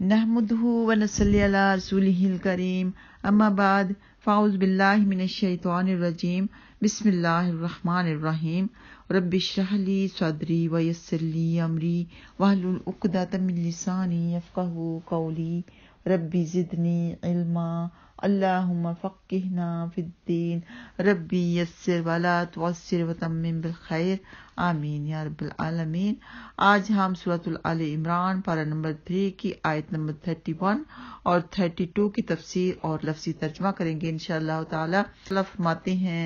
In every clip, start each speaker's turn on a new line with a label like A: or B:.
A: नहमदहू व नसली अला रसूल करीम अम्माबाद फ़ाउज़ बिल्लामिनशैतवानरजीम बसमिल्लर रब शरह ली सदरी अमरी वाहलुल उकदतम ज़िदनी इल्मा अल्लाहुम्मा खैर आमीन या आलमीन आज हम सूरत आल इमरान पारा नंबर थ्री की आयत नंबर थर्टी वन और थर्टी टू की तफसीर और लफ्सी तर्जमा करेंगे इन ताला फरमाते हैं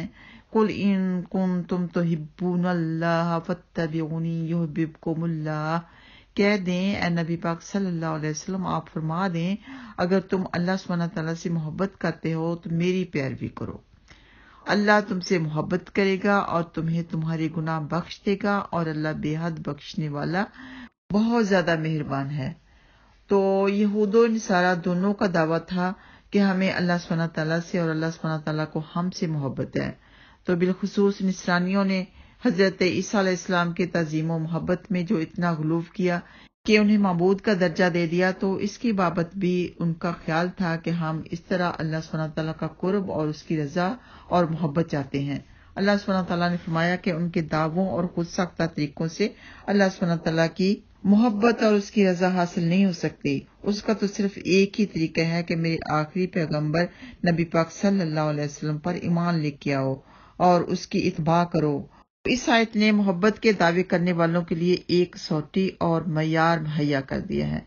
A: قل إن كنتم تحبون الله فاتبعوني يحببكم الله कह दें ए नबी पाक सल्लल्लाहु अलैहि वसल्लम आप फरमा दें अगर तुम अल्लाह सुबहाना से मोहब्बत करते हो तो मेरी पैरवी करो अल्लाह तुमसे मोहब्बत करेगा और तुम्हें तुम्हारे गुनाह बख्श देगा और अल्लाह बेहद बख्शने वाला बहुत ज्यादा मेहरबान है तो यहूद सारा दोनों का दावा था कि हमें अल्लाह सुबहाना से और अल्लाह सुबहाना तला को हमसे मोहब्बत है तो बिलखसूस निसरानियों ने हजरत ईसा इस्लाम के तजीम व मोहब्बत में जो इतना गलूफ किया कि उन्हें मबूद का दर्जा दे दिया तो इसकी बाबत भी उनका ख्याल था कि हम इस तरह अल्लाह सुबह का कुर्ब और उसकी रजा और मोहब्बत चाहते हैं अल्लाह सुबह तला ने फरमाया कि उनके दावों और खुद साख्ता तरीकों से अल्लाह सुबह तला की मोहब्बत और उसकी रजा हासिल नहीं हो सकती उसका तो सिर्फ एक ही तरीका है कि मेरे आखिरी पैगम्बर नबी पाक सल अल्लाह वसल्लम पर ईमान लेके आओ और उसकी इतबा करो इस आयत ने मोहब्बत के दावे करने वालों के लिए एक सौटी और मैार मुहैया कर दिया है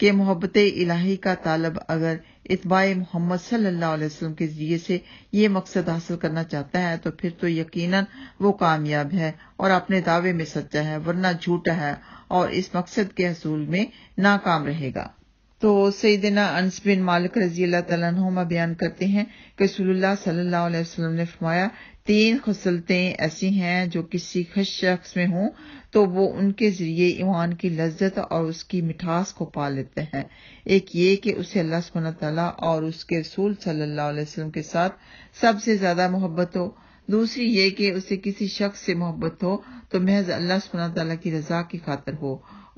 A: कि मोहब्बत इलाही का तालब अगर इतबा मोहम्मद सल्लल्लाहु अलैहि वसल्लम के जरिए से ये मकसद हासिल करना चाहता है तो फिर तो यकीनन वो कामयाब है और अपने दावे में सच्चा है वरना झूठा है और इस मकसद के हसूल में नाकाम रहेगा तो सईदना अनस बिन मालिक रजी अल्लाह तला बयान करते हैं कि सल्लल्लाहु अलैहि वसल्लम ने फरमाया तीन खसलतें ऐसी हैं जो किसी खुश शख्स में हों तो वो उनके जरिए ईमान की लज्जत और उसकी मिठास को पा लेते हैं एक ये कि उसे अल्लाह सुबन तला और उसके रसूल सल्लल्लाहु अलैहि वसल्लम के साथ सबसे ज्यादा मोहब्बत हो दूसरी ये कि उसे किसी शख्स से मोहब्बत हो तो महज अल्लाह सुबन तला की रजा की खातर हो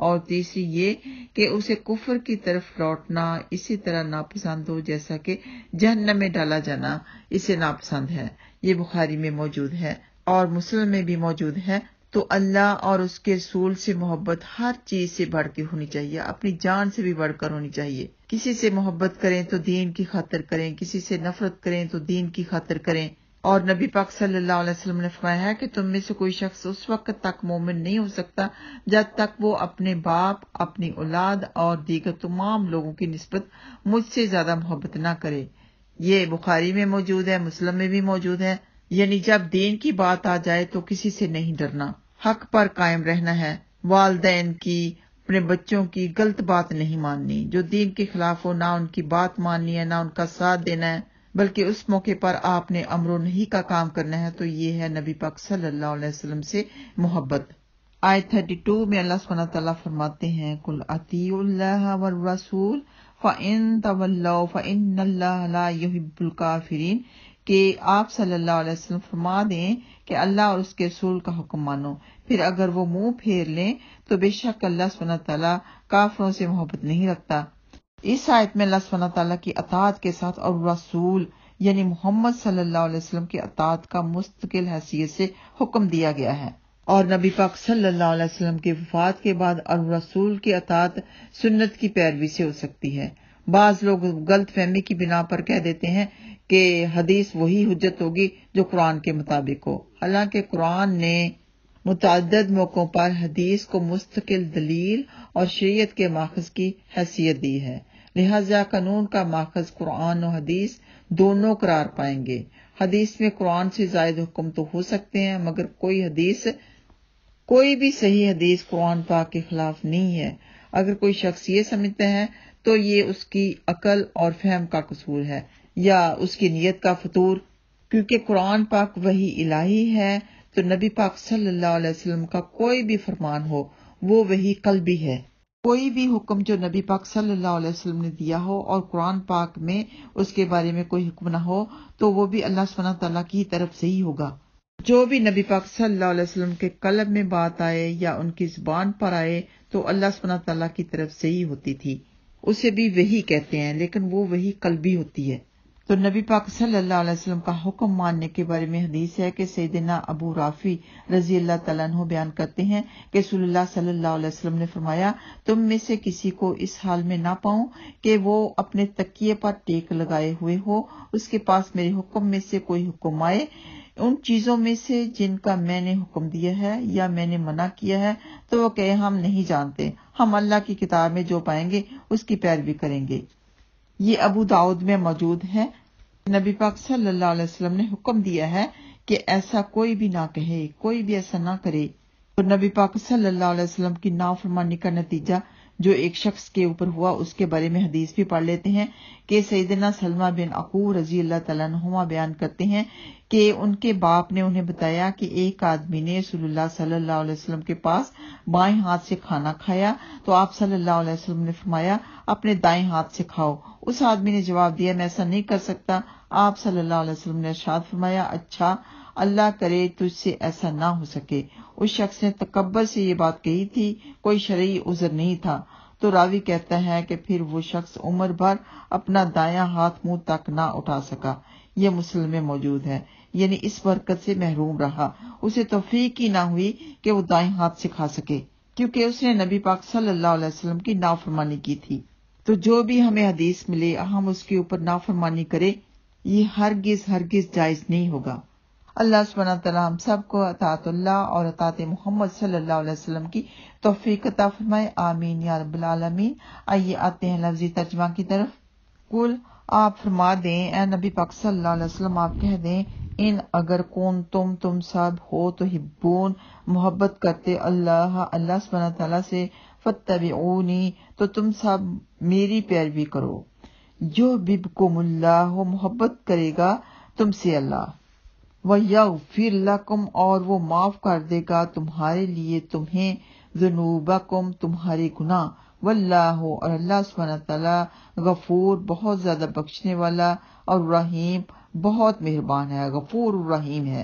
A: और तीसरी ये कि उसे कुफर की तरफ लौटना इसी तरह नापसंद हो जैसा कि जहन्नम में डाला जाना इसे नापसंद है ये बुखारी में मौजूद है और मुस्लिम में भी मौजूद है तो अल्लाह और उसके रसूल से मोहब्बत हर चीज से बढ़ के होनी चाहिए अपनी जान से भी बढ़कर होनी चाहिए किसी से मोहब्बत करें तो दीन की खातर करें किसी से नफरत करें तो दीन की खातर करें और नबी पाक सल्लल्लाहु अलैहि वसल्लम ने फरमाया है कि तुम में से कोई शख्स उस वक्त तक मोमिन नहीं हो सकता जब तक वो अपने बाप अपनी औलाद और दीगर तमाम लोगों की नस्बत मुझसे ज्यादा मोहब्बत ना करे ये बुखारी में मौजूद है मुस्लिम में भी मौजूद है यानी जब दीन की बात आ जाए तो किसी से नहीं डरना हक पर कायम रहना है वालदेन की अपने बच्चों की गलत बात नहीं माननी जो दीन के खिलाफ हो ना उनकी बात माननी है ना उनका साथ देना है बल्कि उस मौके पर आपने अमरो नहीं का काम करना है तो ये है नबी पक सल्लल्लाहु अलैहि वसल्लम से मोहब्बत आय 32 में अल्लाह सुबहाना तआला फरमाते हैं कुल अतीउल्लाह वर रसूल काफरीन के आप सल्लल्लाहु अलैहि वसल्लम फरमा दें कि अल्लाह और उसके रसूल का हुक्म मानो फिर अगर वो मुंह फेर लें तो बेशक अल्लाह सुबहाना तआला काफिरों से मोहब्बत नहीं रखता इस आयत में अल्लाह सुबहाना तआला की अतात के साथ और रसूल यानी मोहम्मद सल्लल्लाहु अलैहि वसल्लम की अतात का मुस्तकिल हैसियत से हुक्म दिया गया है और नबी पाक सल्लल्लाहु अलैहि वसल्लम के वफात के बाद और रसूल की अतात सुन्नत की पैरवी से हो सकती है बाज लोग गलत फहमी की बिना पर कह देते हैं कि हदीस वही हजत होगी जो कुरान के मुताबिक हो हालांकि कुरान ने मुतद मौकों पर हदीस को मुस्तकिल दलील और शरीयत के माखज की हैसियत दी है लिहाजा कानून का माखज कुरान और हदीस दोनों करार पाएंगे हदीस में कुरान से जायद हुक्म तो हो सकते हैं मगर कोई हदीस कोई भी सही हदीस कुरान पाक के खिलाफ नहीं है अगर कोई शख्स ये समझता है तो ये उसकी अकल और फहम का कसूर है या उसकी नीयत का फतूर क्योंकि कुरान पाक वही इलाही है तो नबी पाक सल्लल्लाहु अलैहि वसल्लम का कोई भी फरमान हो वो वही कल भी है कोई भी हुक्म जो नबी पाक सल्लल्लाहु अलैहि वसल्लम ने दिया हो और कुरान पाक में उसके बारे में कोई हुक्म ना हो तो वो भी अल्लाह सुबहाना तला की तरफ से ही होगा जो भी नबी पाक सल्लल्लाहु अलैहि वसल्लम के कलब में बात आए या उनकी जुबान पर आए तो अल्लाह सुबहाना तला की तरफ से ही होती थी उसे भी वही कहते हैं लेकिन वो वही कलबी होती है तो नबी पाक सल्लल्लाहु अलैहि वसल्लम का हुक्म मानने के बारे में हदीस है कि सैदिना अबू राफी रजी अल्लाह तु बयान करते हैं कि सल्लल्लाहु सल्लल्लाहु अलैहि वसल्लम ने फरमाया तुम में से किसी को इस हाल में ना पाऊं कि वो अपने तकिए पर टेक लगाए हुए हो उसके पास मेरे हुक्म में से कोई हुक्म आए उन चीजों में से जिनका मैंने हुक्म दिया है या मैंने मना किया है तो वो कहे हम नहीं जानते हम अल्लाह की किताब में जो पाएंगे उसकी पैरवी करेंगे ये अबू दाऊद में मौजूद है नबी पाक सल्लल्लाहु अलैहि वसल्लम ने हुक्म दिया है कि ऐसा कोई भी ना कहे कोई भी ऐसा ना करे और तो नबी पाक सल्लल्लाहु अलैहि वसल्लम की नाफरमानी का नतीजा जो एक शख्स के ऊपर हुआ उसके बारे में हदीस भी पढ़ लेते हैं कि सईदना सलमा बिन अकू रजी अल्लाह तला बयान करते हैं कि उनके बाप ने उन्हें बताया कि एक आदमी ने सल्ला सल्लल्लाहु अलैहि वसल्लम के पास बाएं हाथ से खाना खाया तो आप सल्लल्लाहु अलैहि वसल्लम ने फरमाया अपने दाएं हाथ से खाओ उस आदमी ने जवाब दिया मैं ऐसा नहीं कर सकता आप सल्लाह ने शाद फरमाया अच्छा अल्लाह करे तुझसे ऐसा ना हो सके उस शख्स ने तकबर से ये बात कही थी कोई शरीय उजर नहीं था तो रावी कहता है कि फिर वो शख्स उम्र भर अपना दाया हाथ मुंह तक ना उठा सका ये मुसलमे में मौजूद है यानी इस बरकत से महरूम रहा उसे तोफीक ही ना हुई कि वो दाएं हाथ से खा सके क्योंकि उसने नबी पाक सल्लल्लाहु अलैहि वसल्लम की नाफरमानी की थी तो जो भी हमें हदीस मिले हम उसके ऊपर नाफरमानी करें ये हरगिज हरगिज जायज नहीं होगा अल्लाह सुबन तला हम सबको अतातुल्ला और अतात मोहम्मद सल्लल्लाहु अलैहि वसल्लम की तोफ़ीकता फरमाए आमीन या रबालमीन आइए आते हैं लफ्जी तर्जमा की तरफ कुल आप फरमा दें ए नबी पक सल्लाम आप कह दें इन अगर कौन तुम तुम सब हो तो हिब्बून मोहब्बत करते अल्लाह अल्लाह सुबन तला से फतबी तो तुम सब मेरी पैरवी करो जो बिब को मुल्ला हो मोहब्बत करेगा तुमसे अल्लाह वह फिर लकुम और वो माफ कर देगा तुम्हारे लिए तुम्हें जुनूबकुम तुम्हारे गुना वल्लाह और अल्लाह तला गफूर बहुत ज्यादा बख्शने वाला और रहीम बहुत मेहरबान है गफूर रहीम है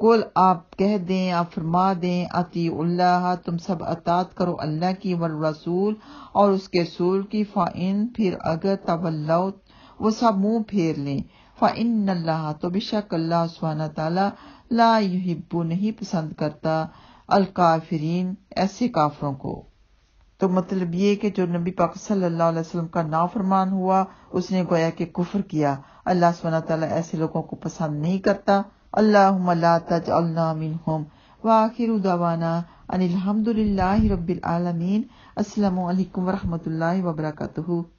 A: कुल आप कह दें आप फरमा दें अति उल्लाह तुम सब अतात करो अल्लाह की वल रसूल और उसके सूल की फ़ाइन फिर अगर तवल्लो वो सब मुंह फेर लें फ़ाइन अल्लाह तो बेशक अल्लाह सुहाना ला नहीं पसंद करता अलकाफरीन ऐसे काफरों को तो मतलब ये कि जो नबी पाक सल्लल्लाहु अलैहि वसल्लम का नाफरमान हुआ उसने गोया के कुफर किया अल्लाह सुबहाना तला ऐसे लोगों को पसंद नहीं करता अल्लाह ला तज अल्लामिन होम वाखिर उदावाना अनिलहमदुल्ला रबीआलमीन असलम वरहमत ला